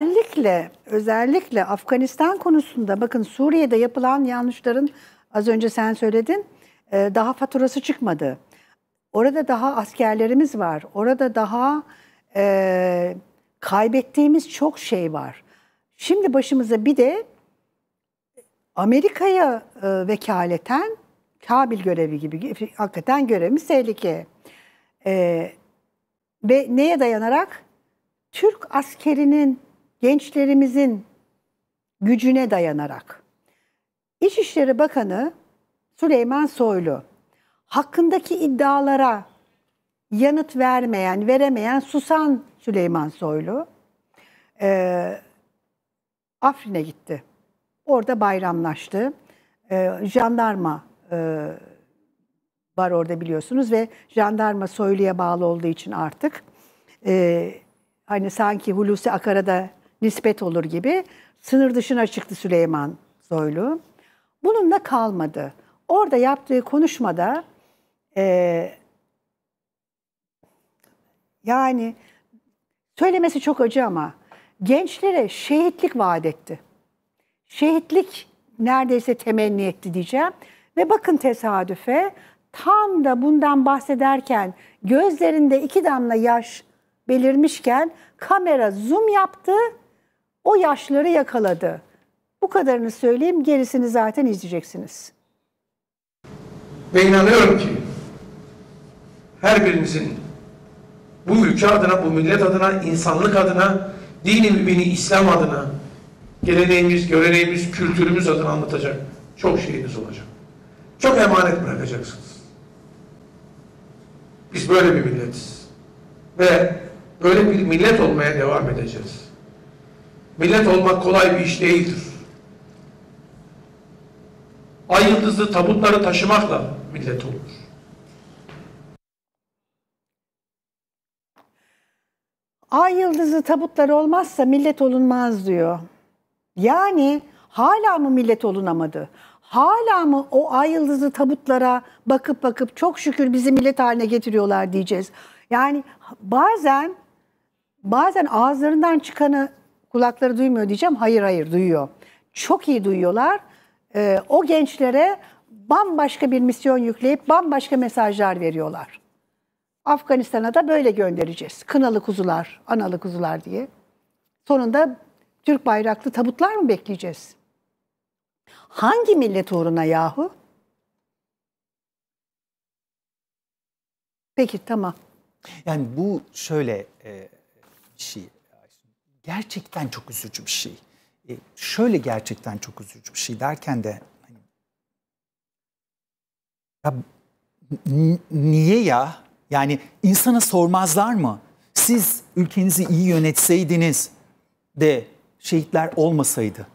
Özellikle, özellikle Afganistan konusunda bakın Suriye'de yapılan yanlışların az önce sen söyledin e, daha faturası çıkmadı. Orada daha askerlerimiz var. Orada daha e, kaybettiğimiz çok şey var. Şimdi başımıza bir de Amerika'ya e, vekaleten Kabil görevi gibi hakikaten görevimiz tehlike. E, ve neye dayanarak? Türk askerinin gençlerimizin gücüne dayanarak İçişleri Bakanı Süleyman Soylu hakkındaki iddialara yanıt vermeyen, veremeyen susan Süleyman Soylu e, Afrin'e gitti. Orada bayramlaştı. E, jandarma e, var orada biliyorsunuz ve jandarma Soylu'ya bağlı olduğu için artık e, hani sanki Hulusi Akar'a da nispet olur gibi sınır dışına çıktı Süleyman Soylu. Bununla kalmadı. Orada yaptığı konuşmada e, yani söylemesi çok acı ama gençlere şehitlik vaat etti. Şehitlik neredeyse temenni etti diyeceğim. Ve bakın tesadüfe tam da bundan bahsederken gözlerinde iki damla yaş belirmişken kamera zoom yaptı o yaşları yakaladı. Bu kadarını söyleyeyim, gerisini zaten izleyeceksiniz. Ve inanıyorum ki her birinizin bu ülke adına, bu millet adına, insanlık adına, dini mümini, İslam adına, geleneğimiz, göreneğimiz, kültürümüz adına anlatacak çok şeyiniz olacak. Çok emanet bırakacaksınız. Biz böyle bir milletiz. Ve böyle bir millet olmaya devam edeceğiz millet olmak kolay bir iş değildir. Ay yıldızlı tabutları taşımakla millet olur. Ay yıldızı tabutları olmazsa millet olunmaz diyor. Yani hala mı millet olunamadı? Hala mı o ay yıldızı tabutlara bakıp bakıp çok şükür bizi millet haline getiriyorlar diyeceğiz. Yani bazen bazen ağızlarından çıkanı kulakları duymuyor diyeceğim. Hayır hayır duyuyor. Çok iyi duyuyorlar. E, o gençlere bambaşka bir misyon yükleyip bambaşka mesajlar veriyorlar. Afganistan'a da böyle göndereceğiz. Kınalı kuzular, analı kuzular diye. Sonunda Türk bayraklı tabutlar mı bekleyeceğiz? Hangi millet uğruna yahu? Peki tamam. Yani bu şöyle e, şey gerçekten çok üzücü bir şey. E, şöyle gerçekten çok üzücü bir şey derken de hani, ya, niye ya? Yani insana sormazlar mı? Siz ülkenizi iyi yönetseydiniz de şehitler olmasaydı.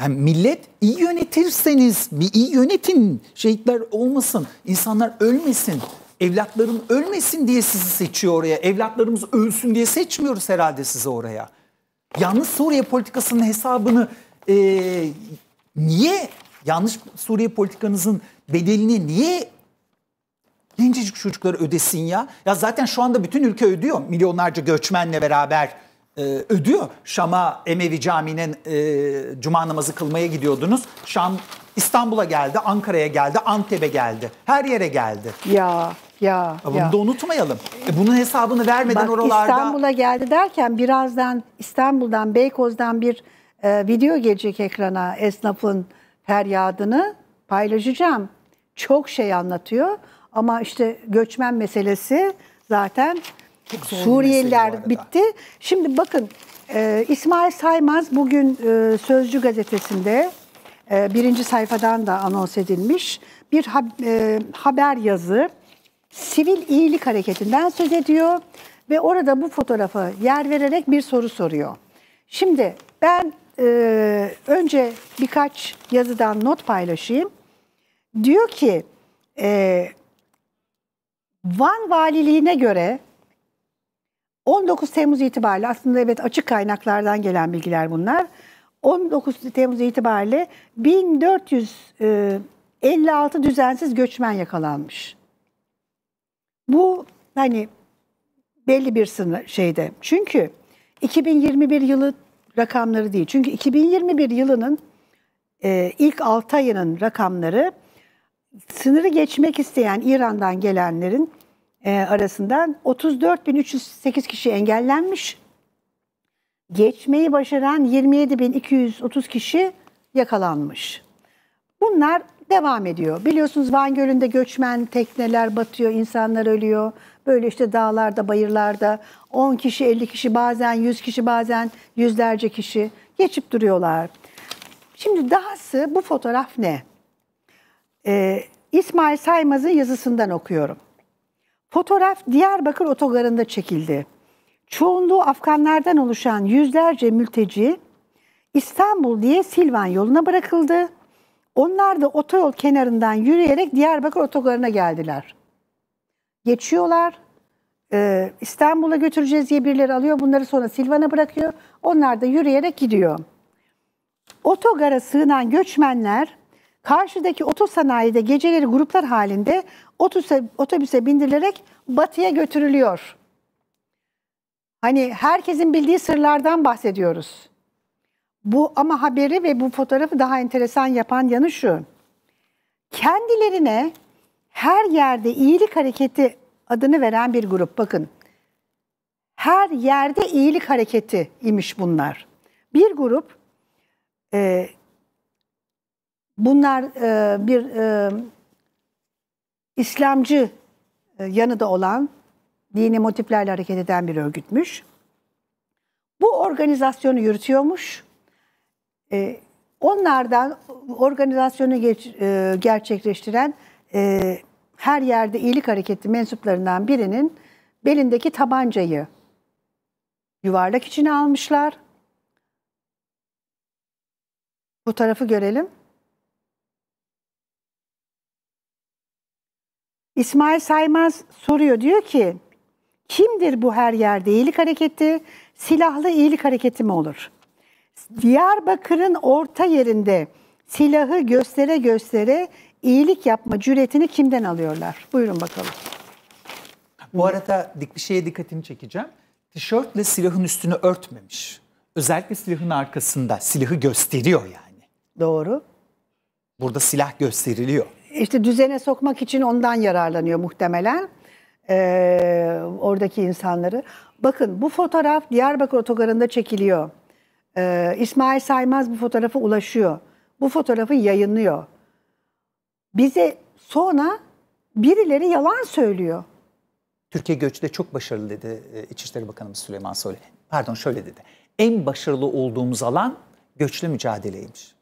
Yani millet iyi yönetirseniz, bir iyi yönetin, şehitler olmasın, insanlar ölmesin. Evlatlarım ölmesin diye sizi seçiyor oraya. Evlatlarımız ölsün diye seçmiyoruz herhalde sizi oraya. Yanlış Suriye politikasının hesabını e, niye yanlış Suriye politikanızın bedelini niye gencecik çocukları ödesin ya? Ya zaten şu anda bütün ülke ödüyor. Milyonlarca göçmenle beraber e, ödüyor. Şam'a Emevi Camii'ne e, cuma namazı kılmaya gidiyordunuz. Şam İstanbul'a geldi, Ankara'ya geldi, Antep'e geldi. Her yere geldi. Ya ya, ya. bunu da unutmayalım. E bunun hesabını vermeden Bak, oralarda... İstanbul'a geldi derken birazdan İstanbul'dan, Beykoz'dan bir e, video gelecek ekrana esnafın feryadını paylaşacağım. Çok şey anlatıyor ama işte göçmen meselesi zaten Suriyeliler bitti. Şimdi bakın e, İsmail Saymaz bugün e, Sözcü gazetesinde e, birinci sayfadan da anons edilmiş bir ha, e, haber yazı sivil iyilik hareketinden söz ediyor ve orada bu fotoğrafa yer vererek bir soru soruyor. Şimdi ben e, önce birkaç yazıdan not paylaşayım. Diyor ki e, Van valiliğine göre 19 Temmuz itibariyle aslında evet açık kaynaklardan gelen bilgiler bunlar. 19 Temmuz itibariyle 1456 e, düzensiz göçmen yakalanmış. Bu hani belli bir sınır şeyde. Çünkü 2021 yılı rakamları değil. Çünkü 2021 yılının e, ilk 6 ayının rakamları sınırı geçmek isteyen İran'dan gelenlerin e, arasından 34.308 kişi engellenmiş. Geçmeyi başaran 27.230 kişi yakalanmış. Bunlar devam ediyor. Biliyorsunuz Van Gölü'nde göçmen tekneler batıyor, insanlar ölüyor. Böyle işte dağlarda, bayırlarda 10 kişi, 50 kişi, bazen 100 kişi, bazen yüzlerce kişi geçip duruyorlar. Şimdi dahası bu fotoğraf ne? Ee, İsmail Saymaz'ın yazısından okuyorum. Fotoğraf Diyarbakır otogarında çekildi. Çoğunluğu Afganlardan oluşan yüzlerce mülteci İstanbul diye Silvan yoluna bırakıldı. Onlar da otoyol kenarından yürüyerek Diyarbakır otogarına geldiler. Geçiyorlar. Ee, İstanbul'a götüreceğiz diye birileri alıyor. Bunları sonra Silvan'a bırakıyor. Onlar da yürüyerek gidiyor. Otogara sığınan göçmenler karşıdaki otosanayide geceleri gruplar halinde otobüse, otobüse bindirilerek batıya götürülüyor. Hani herkesin bildiği sırlardan bahsediyoruz. Bu ama haberi ve bu fotoğrafı daha enteresan yapan yanı şu. Kendilerine her yerde iyilik hareketi adını veren bir grup bakın. Her yerde iyilik hareketi imiş bunlar. Bir grup e, bunlar e, bir e, İslamcı e, yanı da olan dini motiflerle hareket eden bir örgütmüş. Bu organizasyonu yürütüyormuş e, onlardan organizasyonu geç, e, gerçekleştiren e, her yerde iyilik hareketi mensuplarından birinin belindeki tabancayı yuvarlak içine almışlar. Bu tarafı görelim. İsmail Saymaz soruyor diyor ki kimdir bu her yerde iyilik hareketi? Silahlı iyilik hareketi mi olur? Diyarbakır'ın orta yerinde silahı göstere göstere iyilik yapma cüretini kimden alıyorlar? Buyurun bakalım. Bu arada bir şeye dikkatimi çekeceğim. Tişörtle silahın üstünü örtmemiş. Özellikle silahın arkasında silahı gösteriyor yani. Doğru. Burada silah gösteriliyor. İşte düzene sokmak için ondan yararlanıyor muhtemelen ee, oradaki insanları. Bakın bu fotoğraf Diyarbakır otogarında çekiliyor. Ee, İsmail Saymaz bu fotoğrafa ulaşıyor. Bu fotoğrafı yayınlıyor. Bize sonra birileri yalan söylüyor. Türkiye göçte çok başarılı dedi e, İçişleri Bakanımız Süleyman Soylu. Pardon şöyle dedi. En başarılı olduğumuz alan göçlü mücadeleymiş.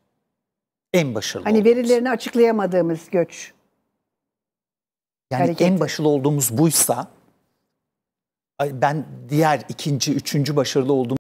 En başarılı. Hani olduğumuz. verilerini açıklayamadığımız göç. Yani hareketi. en başarılı olduğumuz buysa ben diğer ikinci, üçüncü başarılı olduğum